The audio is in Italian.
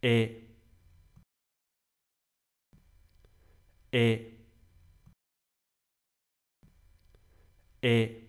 e e e